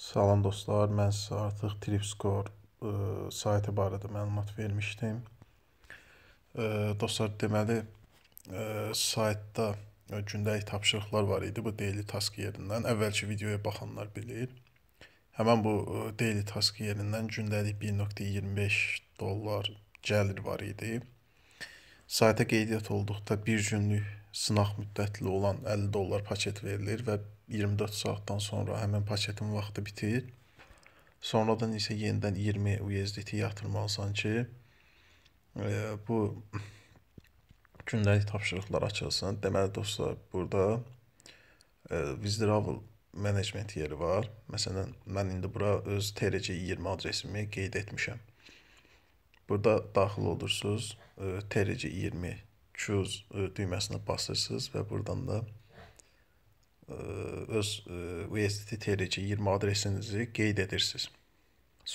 Salam dostlar, mən sizə artıq TripScore e, saytı barədə məlumat vermişdim. Ə, e, dostlar, deməli, ə, e, saytda gündəlik tapşırıqlar var idi bu daily task yerindən. Əvvəlki videoya baxanlar bilir. Həmin bu daily task yerindən gündəlik 1.25 dollar gəlir var idi. Sayta qeydiyyat olduqda bir günlük sınaq müddətli olan 50 dollar paket verilir və 24 saatdan sonra həmin paketin vaxtı bitir. Sonradan isə yenidən 20 USDT yatırmalısan ki, e, bu gündəlik tapşırıqlar açılsın. Deməli dostlar, burada e, Wizdravel management yeri var. Məsələn, mən indi bura öz TRC20 adresimi qeyd etmişəm. Burada daxil olursunuz, e, TRC20 choose düyməsinə basırsınız və buradan da e, öz e, USDT-dəki 20 adresinizi qeyd edirsiniz.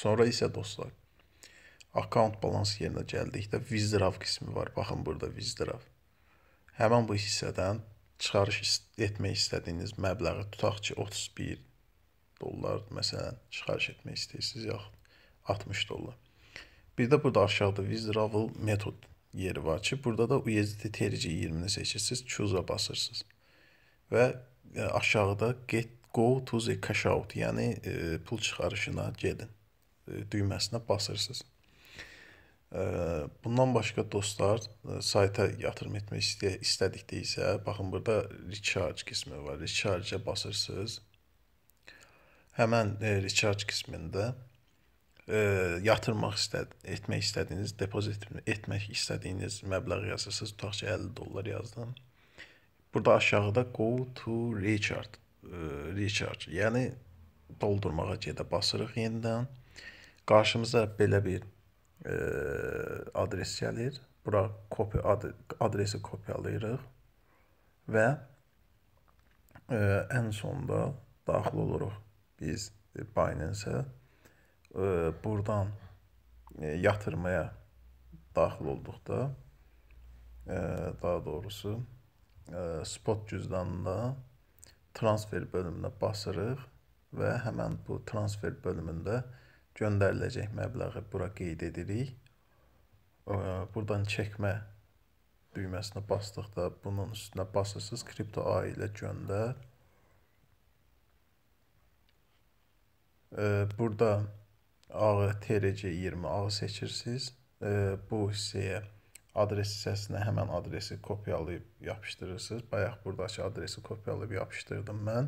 Sonra isə dostlar, account balans yerinə gəldikdə withdraw qismi var. Baxın burada withdraw. Həmin bu hissədən çıxarış etmək istədiyiniz məbləği tutaq ki, 31 dollar məsələn çıxarış etmək istəyirsiniz, yaxud 60 dollar. Bir də burada aşağıda withdrawal method yeri var ki, burada da USDT terici 20-ni seçirsiniz, choose'a basırsınız. Və e, aşağıda get go to the cash out, yəni e, pul çıxarışına gedin e, düyməsinə basırsınız. E, bundan başqa dostlar, e, sayta yatırım etmək istə istədikdiysə, baxın burada recharge qismi var. Recharge-a basırsınız. Həmən e, recharge qismində ə, yatırmaq istəd etmək istədiyiniz, depozit etmək istədiyiniz məbləğ yazırsınız, tutaq ki 50 dollar yazdım. Burada aşağıda go to recharge, ə, recharge, yəni doldurmağa gedə basırıq yenidən. Qarşımıza belə bir ə, adres gəlir. Bura copy ad adresi kopyalayırıq və ə, ən sonda daxil oluruq biz Binance-ə buradan e, yatırmaya daxil olduqda, e, daha doğrusu e, spot cüzdanına transfer bölümünə basırıq və həmən bu transfer bölümündə göndəriləcək məbləği bura qeyd edirik. Buradan çəkmə düyməsinə basdıqda bunun üstünə basırsınız, kripto A ilə göndər. Burada ağı TRC20 ağı seçirsiniz. E, bu hissəyə adres hissəsinə həmən adresi kopyalayıb yapışdırırsınız. Bayaq buradakı adresi kopyalayıb yapışdırdım mən.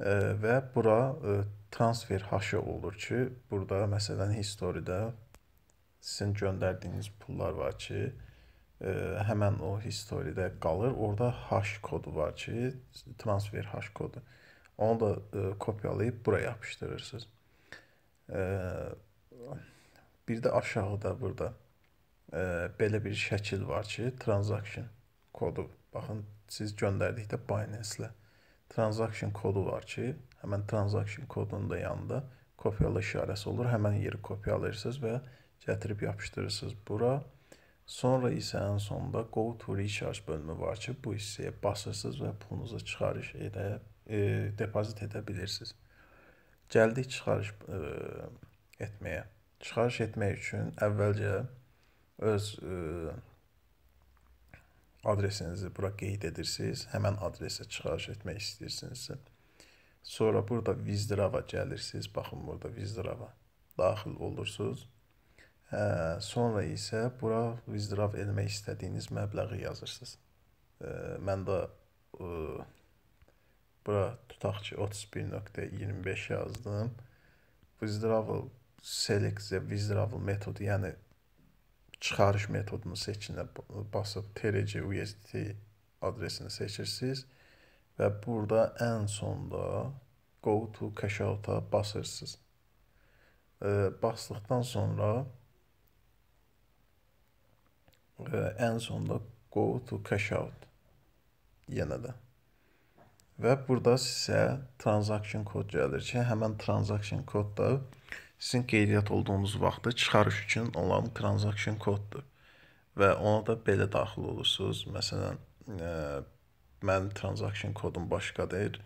E, və bura e, transfer haşı olur ki, burada məsələn historidə sizin göndərdiyiniz pullar var ki, ə, e, həmən o historidə qalır. Orada hash kodu var ki, transfer hash kodu. Onu da ə, e, kopyalayıb bura yapışdırırsınız. Bir də aşağıda burada belə bir şəkil var ki, transaction kodu. Baxın, siz göndərdikdə Binance-lə transaction kodu var ki, həmin transaction kodunun da yanında kopyala işarəsi olur. Həmin yeri kopyalayırsınız və gətirib yapışdırırsınız bura. Sonra isə ən sonda Go to Recharge bölümü var ki, bu hissəyə basırsınız və pulunuzu çıxarış edə, e, depozit edə bilirsiniz. Gəldik çıxarış ə, e, etməyə. Çıxarış etmək üçün əvvəlcə öz ə, e, adresinizi bura qeyd edirsiniz. Həmin adresə çıxarış etmək istəyirsinizsə. Sonra burada Vizdrava gəlirsiniz. Baxın burada Vizdrava daxil olursunuz. Hə, sonra isə bura Vizdrav eləmək istədiyiniz məbləği yazırsınız. Ə, e, mən də ə, Bura tutaq ki 31.25 yazdım. Withdrawal select the withdrawal metodu, yəni çıxarış metodunu seçinə basıb TRC USDT adresini seçirsiniz və burada ən sonda go to cash out-a basırsınız. E, basdıqdan sonra e, ən sonda go to cash out yenə də Və burada sizə transaction kod gəlir ki, həmən transaction kod da sizin qeydiyyat olduğunuz vaxtı çıxarış üçün olan transaction koddur. Və ona da belə daxil olursunuz. Məsələn, ə, e, mənim transaction kodum başqadır.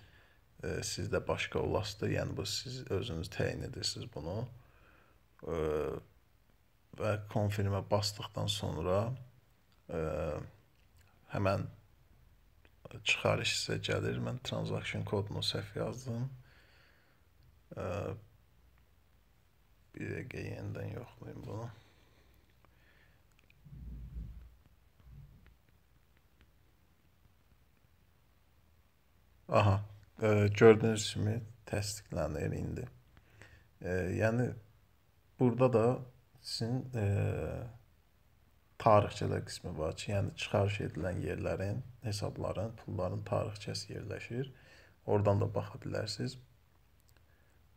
E, sizdə başqa olasıdır. Yəni bu siz özünüz təyin edirsiniz bunu. E, və konfirmə basdıqdan sonra e, həmən çıxarış isə gəlir. Mən transaction kodunu səhv yazdım. Bir dəqiqə yenidən yoxlayım bunu. Aha, gördüyünüz kimi təsdiqlənir indi. Yəni burada da sizin tarixçilik qismi var ki, yəni çıxarış edilən yerlərin, hesabların, pulların tarixçəsi yerləşir. Oradan da baxa bilərsiniz.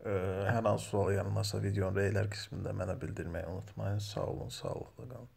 Ə, hər hansı sual yanılmasa videonun reylər qismində mənə bildirməyi unutmayın. Sağ olun, sağlıqla qalın.